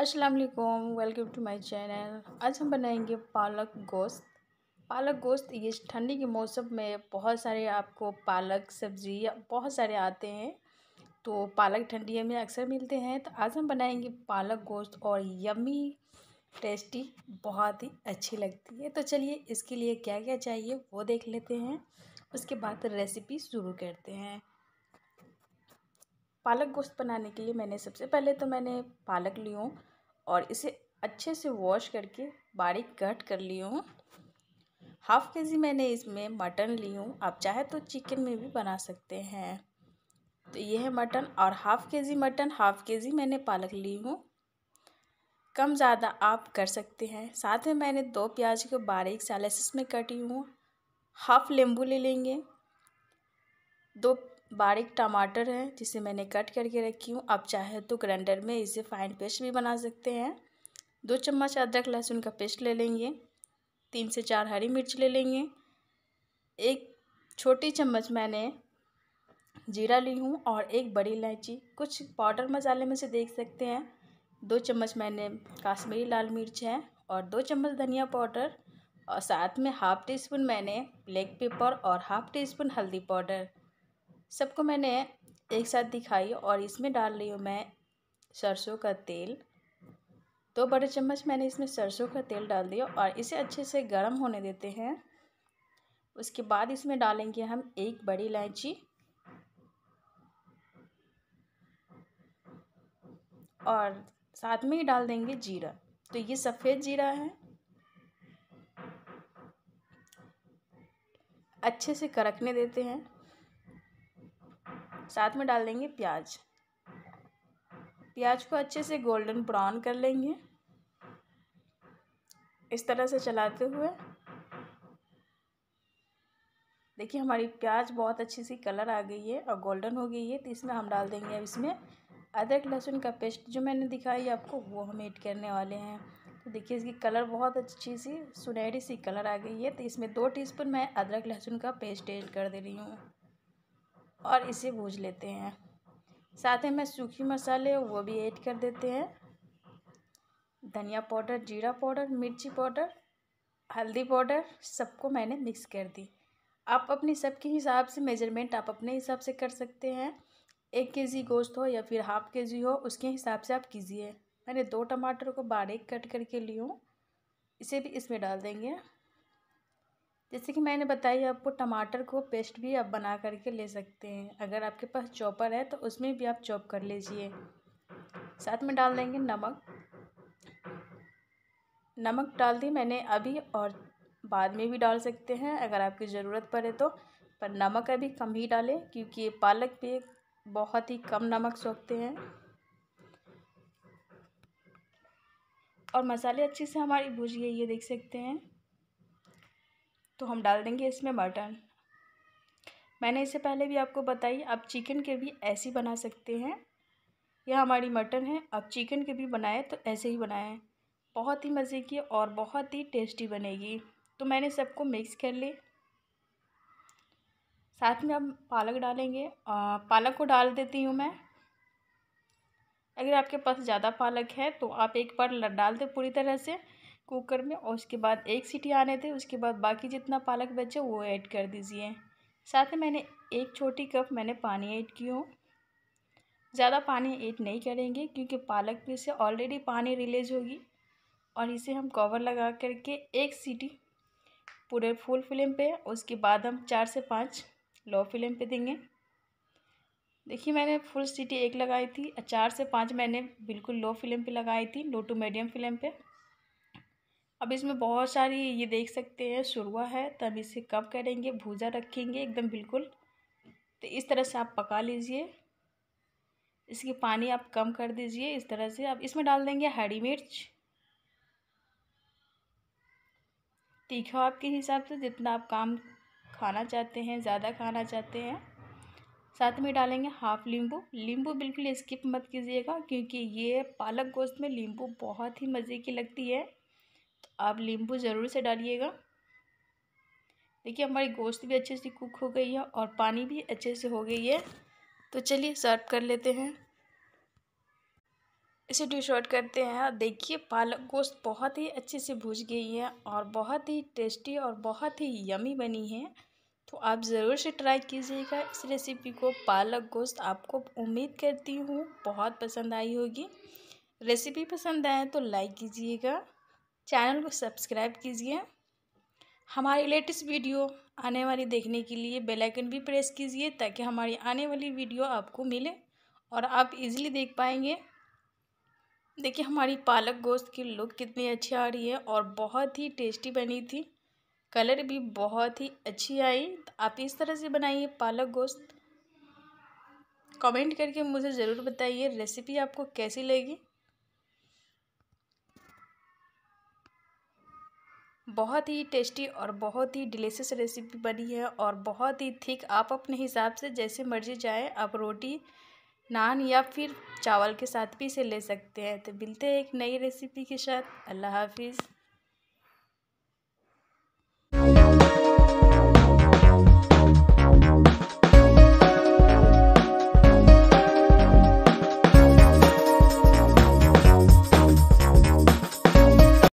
अस्सलाम welcome to my channel आज हम बनाएंगे पालक गोश्त पालक गोश्त ये ठंडी के मौसम में बहुत सारे आपको पालक सब्ज़ी बहुत सारे आते हैं तो पालक ठंडी में अक्सर मिलते हैं तो आज हम बनाएंगे पालक गोश्त और यमी टेस्टी बहुत ही अच्छी लगती है तो चलिए इसके लिए क्या क्या चाहिए वो देख लेते हैं उसके बाद रेसिपी शुरू करते हैं पालक गोश्त बनाने के लिए मैंने सबसे पहले तो मैंने पालक ली हूँ और इसे अच्छे से वॉश करके बारीक कट कर ली हूँ हाफ के जी मैंने इसमें मटन ली हूँ आप चाहे तो चिकन में भी बना सकते हैं तो ये है मटन और हाफ़ के जी मटन हाफ़ के जी मैंने पालक ली हूँ कम ज़्यादा आप कर सकते हैं साथ में मैंने दो प्याज को बारीक सालेसिस में कटी हूँ हाफ नींबू ले लेंगे दो बारीक टमाटर हैं जिसे मैंने कट करके रखी हूँ आप चाहे तो ग्राइंडर में इसे फाइन पेस्ट भी बना सकते हैं दो चम्मच अदरक लहसुन का पेस्ट ले लेंगे तीन से चार हरी मिर्च ले लेंगे एक छोटी चम्मच मैंने जीरा ली हूँ और एक बड़ी इलायची कुछ पाउडर मसाले में से देख सकते हैं दो चम्मच मैंने काश्मीरी लाल मिर्च है और दो चम्मच धनिया पाउडर और साथ में हाफ़ टी स्पून मैंने ब्लैक पेपर और हाफ़ टी स्पून हल्दी पाउडर सबको मैंने एक साथ दिखाई और इसमें डाल रही हूँ मैं सरसों का तेल दो तो बड़े चम्मच मैंने इसमें सरसों का तेल डाल दिया और इसे अच्छे से गर्म होने देते हैं उसके बाद इसमें डालेंगे हम एक बड़ी इलायची और साथ में ही डाल देंगे जीरा तो ये सफ़ेद जीरा है अच्छे से करकने देते हैं साथ में डाल देंगे प्याज प्याज को अच्छे से गोल्डन ब्राउन कर लेंगे इस तरह से चलाते हुए देखिए हमारी प्याज बहुत अच्छी सी कलर आ गई है और गोल्डन हो गई है तो इसमें हम डाल देंगे अब इसमें अदरक लहसुन का पेस्ट जो मैंने दिखाई आपको वो हम ऐड करने वाले हैं तो देखिए इसकी कलर बहुत अच्छी सी सुनहरी सी कलर आ गई है तो इसमें दो टीस्पून मैं अदरक लहसुन का पेस्ट ऐड कर दे रही हूँ और इसे भूज लेते हैं साथ ही मैं सूखी मसाले वो भी ऐड कर देते हैं धनिया पाउडर जीरा पाउडर मिर्ची पाउडर हल्दी पाउडर सबको मैंने मिक्स कर दी आप अपने सबके हिसाब से मेजरमेंट आप अपने हिसाब से कर सकते हैं एक के जी गोश्त हो या फिर हाफ के जी हो उसके हिसाब से आप कीजिए मैंने दो टमाटर को बारीक कट करके ली हूँ इसे भी इसमें डाल देंगे जैसे कि मैंने बताया आपको टमाटर को पेस्ट भी आप बना करके ले सकते हैं अगर आपके पास चॉपर है तो उसमें भी आप चॉप कर लीजिए साथ में डाल देंगे नमक नमक डाल दी मैंने अभी और बाद में भी डाल सकते हैं अगर आपकी ज़रूरत पड़े तो पर नमक अभी कम ही डालें क्योंकि पालक पे बहुत ही कम नमक सोखते हैं और मसाले अच्छे से हमारी भुज गई ये देख सकते हैं तो हम डाल देंगे इसमें मटन मैंने इससे पहले भी आपको बताई आप चिकन के भी ऐसे बना सकते हैं यह हमारी मटन है आप चिकन के भी बनाएं तो ऐसे ही बनाएं बहुत ही मज़े की और बहुत ही टेस्टी बनेगी तो मैंने सबको मिक्स कर ली साथ में अब पालक डालेंगे आ, पालक को डाल देती हूँ मैं अगर आपके पास ज़्यादा पालक है तो आप एक बार डाल दें पूरी तरह से कुकर में और उसके बाद एक सीटी आने दें उसके बाद बाकी जितना पालक बचे वो ऐड कर दीजिए साथ ही मैंने एक छोटी कप मैंने पानी ऐड की हूँ ज़्यादा पानी ऐड नहीं करेंगे क्योंकि पालक में से ऑलरेडी पानी रिलीज होगी और इसे हम कवर लगा करके एक सीटी पूरे फुल फ्लेम पे उसके बाद हम चार से पाँच लो फ्लेम पे देंगे देखिए मैंने फुल सीटी एक लगाई थी चार से पाँच मैंने बिल्कुल लो फ्लेम पे लगाई थी लो टू मीडियम फ्लेम पे अब इसमें बहुत सारी ये देख सकते हैं शुरुआ है तो अब इसे कब करेंगे भूजा रखेंगे एकदम बिल्कुल तो इस तरह से आप पका लीजिए इसकी पानी आप कम कर दीजिए इस तरह से अब इसमें डाल देंगे हरी मिर्च तीखा आपके हिसाब से जितना आप काम खाना चाहते हैं ज़्यादा खाना चाहते हैं साथ में डालेंगे हाफ़ नींबू नींबू बिल्कुल स्किप मत कीजिएगा क्योंकि ये पालक गोश्त में नींबू बहुत ही मज़े की लगती है तो आप नींबू ज़रूर से डालिएगा देखिए हमारी गोश्त भी अच्छे से कुक हो गई है और पानी भी अच्छे से हो गई है तो चलिए सर्व कर लेते हैं इसे डिश आउट करते हैं देखिए पालक गोश्त बहुत ही अच्छे से भूज गई है और बहुत ही टेस्टी और बहुत ही यमी बनी है तो आप ज़रूर से ट्राई कीजिएगा इस रेसिपी को पालक गोश्त आपको उम्मीद करती हूँ बहुत पसंद आई होगी रेसिपी पसंद आए तो लाइक कीजिएगा चैनल को सब्सक्राइब कीजिए हमारी लेटेस्ट वीडियो आने वाली देखने के लिए बेल आइकन भी प्रेस कीजिए ताकि हमारी आने वाली वीडियो आपको मिले और आप इजीली देख पाएंगे देखिए हमारी पालक गोश्त की लुक कितनी अच्छी आ रही है और बहुत ही टेस्टी बनी थी कलर भी बहुत ही अच्छी आई तो आप इस तरह से बनाइए पालक गोश्त कमेंट करके मुझे ज़रूर बताइए रेसिपी आपको कैसी लगी बहुत ही टेस्टी और बहुत ही डिलीशियस रेसिपी बनी है और बहुत ही थिक आप अपने हिसाब से जैसे मर्जी जाए आप रोटी नान या फिर चावल के साथ भी इसे ले सकते हैं तो मिलते हैं एक नई रेसिपी के साथ अल्लाह हाफिज़